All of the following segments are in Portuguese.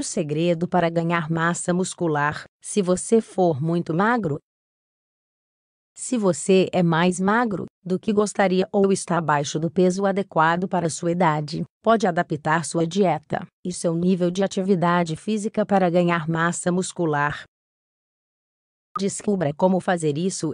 O segredo para ganhar massa muscular, se você for muito magro, se você é mais magro do que gostaria ou está abaixo do peso adequado para sua idade, pode adaptar sua dieta e seu nível de atividade física para ganhar massa muscular. Descubra como fazer isso.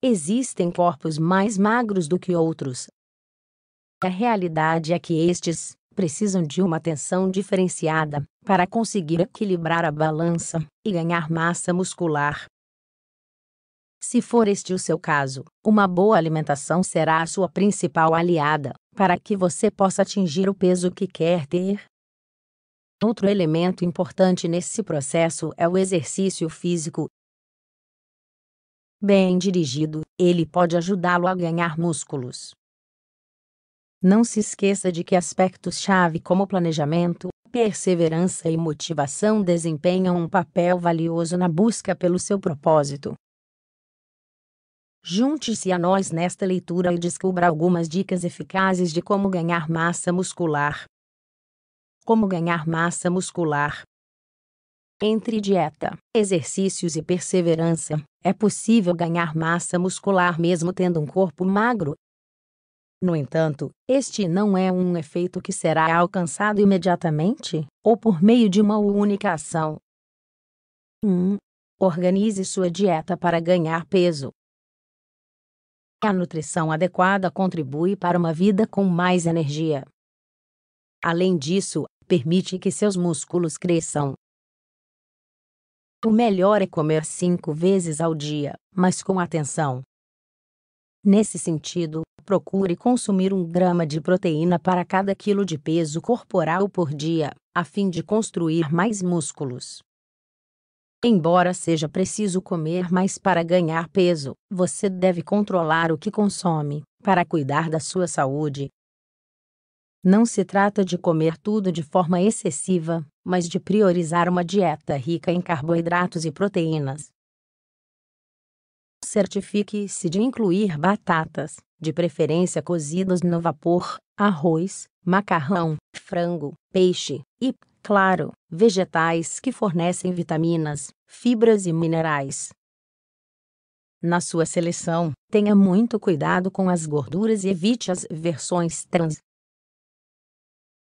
Existem corpos mais magros do que outros. A realidade é que estes precisam de uma atenção diferenciada para conseguir equilibrar a balança e ganhar massa muscular. Se for este o seu caso, uma boa alimentação será a sua principal aliada para que você possa atingir o peso que quer ter. Outro elemento importante nesse processo é o exercício físico. Bem dirigido, ele pode ajudá-lo a ganhar músculos, não se esqueça de que aspectos-chave como planejamento, perseverança e motivação desempenham um papel valioso na busca pelo seu propósito. Junte-se a nós nesta leitura e descubra algumas dicas eficazes de como ganhar massa muscular. Como ganhar massa muscular? Entre dieta, exercícios e perseverança, é possível ganhar massa muscular mesmo tendo um corpo magro no entanto, este não é um efeito que será alcançado imediatamente, ou por meio de uma única ação. 1. Organize sua dieta para ganhar peso. A nutrição adequada contribui para uma vida com mais energia. Além disso, permite que seus músculos cresçam. O melhor é comer cinco vezes ao dia, mas com atenção. Nesse sentido, procure consumir um grama de proteína para cada quilo de peso corporal por dia, a fim de construir mais músculos. Embora seja preciso comer mais para ganhar peso, você deve controlar o que consome, para cuidar da sua saúde. Não se trata de comer tudo de forma excessiva, mas de priorizar uma dieta rica em carboidratos e proteínas. Certifique-se de incluir batatas, de preferência cozidos no vapor, arroz, macarrão, frango, peixe e, claro, vegetais que fornecem vitaminas, fibras e minerais. Na sua seleção, tenha muito cuidado com as gorduras e evite as versões trans.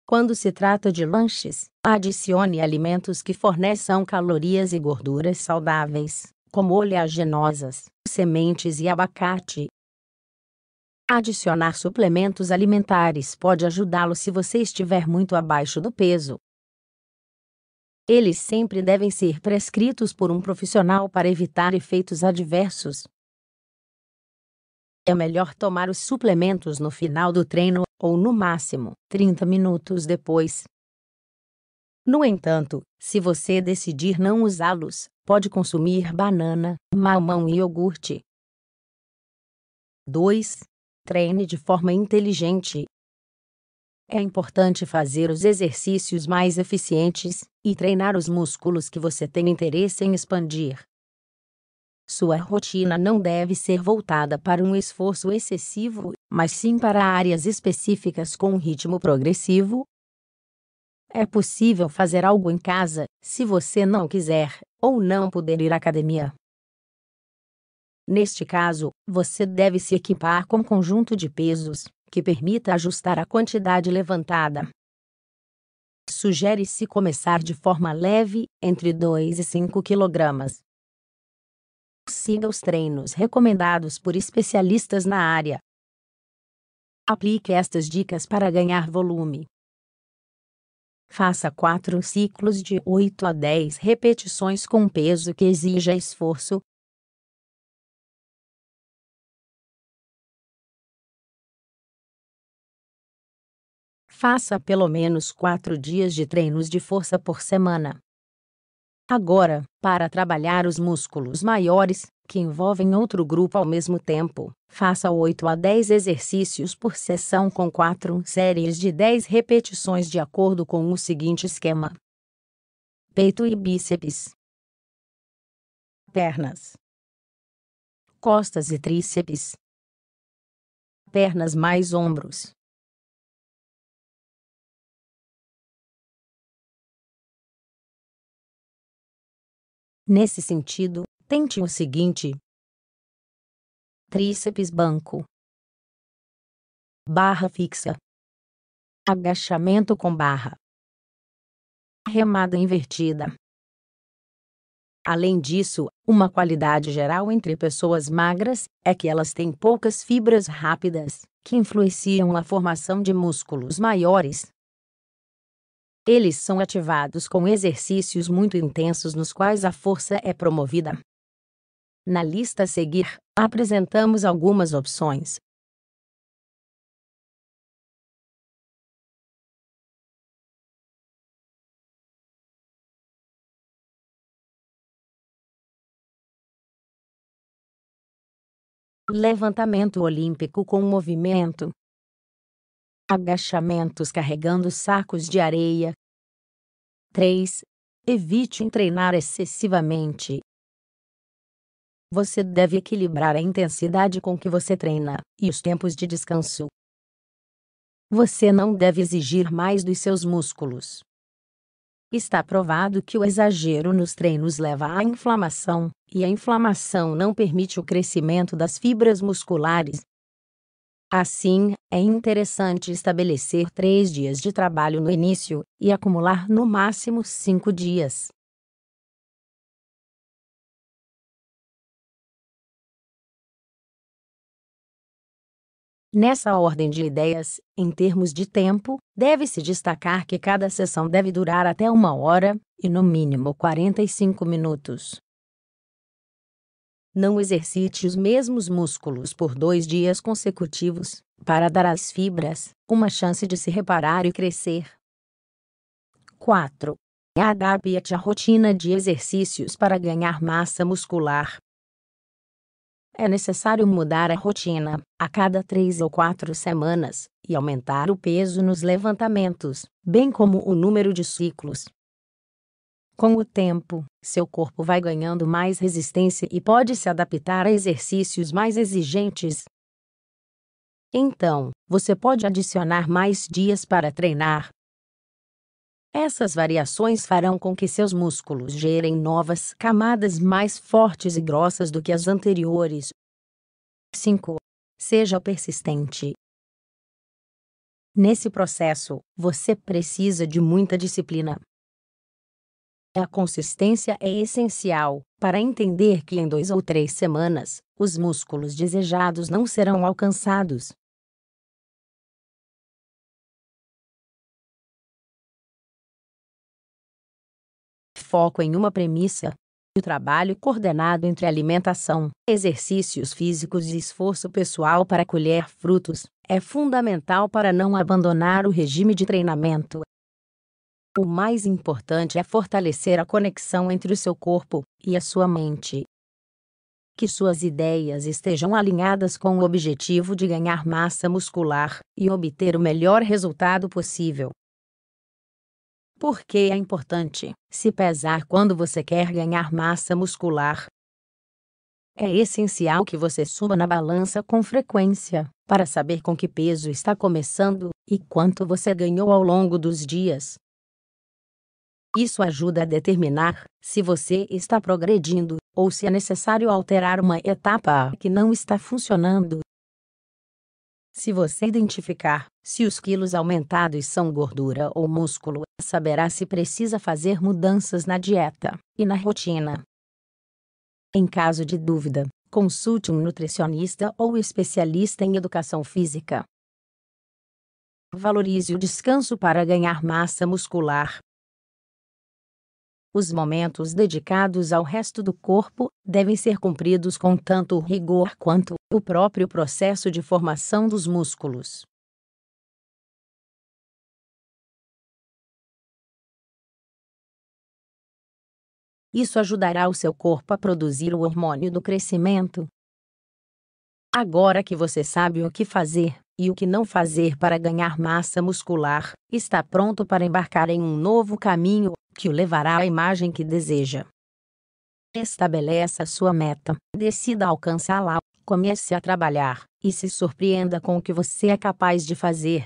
Quando se trata de lanches, adicione alimentos que forneçam calorias e gorduras saudáveis, como oleaginosas, sementes e abacate, Adicionar suplementos alimentares pode ajudá-lo se você estiver muito abaixo do peso. Eles sempre devem ser prescritos por um profissional para evitar efeitos adversos. É melhor tomar os suplementos no final do treino ou, no máximo, 30 minutos depois. No entanto, se você decidir não usá-los, pode consumir banana, mamão e iogurte. 2. Treine de forma inteligente. É importante fazer os exercícios mais eficientes e treinar os músculos que você tem interesse em expandir. Sua rotina não deve ser voltada para um esforço excessivo, mas sim para áreas específicas com um ritmo progressivo. É possível fazer algo em casa, se você não quiser ou não puder ir à academia. Neste caso, você deve se equipar com um conjunto de pesos que permita ajustar a quantidade levantada. Sugere-se começar de forma leve, entre 2 e 5 kg. Siga os treinos recomendados por especialistas na área. Aplique estas dicas para ganhar volume. Faça 4 ciclos de 8 a 10 repetições com peso que exija esforço, Faça pelo menos quatro dias de treinos de força por semana. Agora, para trabalhar os músculos maiores, que envolvem outro grupo ao mesmo tempo, faça 8 a 10 exercícios por sessão com 4 séries de 10 repetições de acordo com o seguinte esquema: peito e bíceps, pernas, costas e tríceps, pernas mais ombros. Nesse sentido, tente o seguinte: tríceps banco, barra fixa, agachamento com barra, remada invertida. Além disso, uma qualidade geral entre pessoas magras é que elas têm poucas fibras rápidas, que influenciam a formação de músculos maiores. Eles são ativados com exercícios muito intensos nos quais a força é promovida. Na lista a seguir, apresentamos algumas opções. Levantamento olímpico com movimento agachamentos carregando sacos de areia. 3. Evite treinar excessivamente. Você deve equilibrar a intensidade com que você treina e os tempos de descanso. Você não deve exigir mais dos seus músculos. Está provado que o exagero nos treinos leva à inflamação, e a inflamação não permite o crescimento das fibras musculares, Assim, é interessante estabelecer três dias de trabalho no início e acumular no máximo cinco dias. Nessa ordem de ideias, em termos de tempo, deve-se destacar que cada sessão deve durar até uma hora e, no mínimo, 45 minutos. Não exercite os mesmos músculos por dois dias consecutivos, para dar às fibras uma chance de se reparar e crescer. 4. Adapte a rotina de exercícios para ganhar massa muscular. É necessário mudar a rotina a cada três ou quatro semanas e aumentar o peso nos levantamentos, bem como o número de ciclos com o tempo, seu corpo vai ganhando mais resistência e pode se adaptar a exercícios mais exigentes. Então, você pode adicionar mais dias para treinar. Essas variações farão com que seus músculos gerem novas camadas mais fortes e grossas do que as anteriores. 5. Seja persistente. Nesse processo, você precisa de muita disciplina, a consistência é essencial para entender que em dois ou três semanas, os músculos desejados não serão alcançados. Foco em uma premissa. O trabalho coordenado entre alimentação, exercícios físicos e esforço pessoal para colher frutos é fundamental para não abandonar o regime de treinamento o mais importante é fortalecer a conexão entre o seu corpo e a sua mente. Que suas ideias estejam alinhadas com o objetivo de ganhar massa muscular e obter o melhor resultado possível. Por que é importante se pesar quando você quer ganhar massa muscular? É essencial que você suba na balança com frequência, para saber com que peso está começando e quanto você ganhou ao longo dos dias. Isso ajuda a determinar se você está progredindo ou se é necessário alterar uma etapa que não está funcionando. Se você identificar se os quilos aumentados são gordura ou músculo, saberá se precisa fazer mudanças na dieta e na rotina. Em caso de dúvida, consulte um nutricionista ou especialista em educação física. Valorize o descanso para ganhar massa muscular os momentos dedicados ao resto do corpo devem ser cumpridos com tanto rigor quanto o próprio processo de formação dos músculos. Isso ajudará o seu corpo a produzir o hormônio do crescimento. Agora que você sabe o que fazer e o que não fazer para ganhar massa muscular, está pronto para embarcar em um novo caminho que o levará à imagem que deseja. Estabeleça sua meta, decida alcançá-la, comece a trabalhar, e se surpreenda com o que você é capaz de fazer.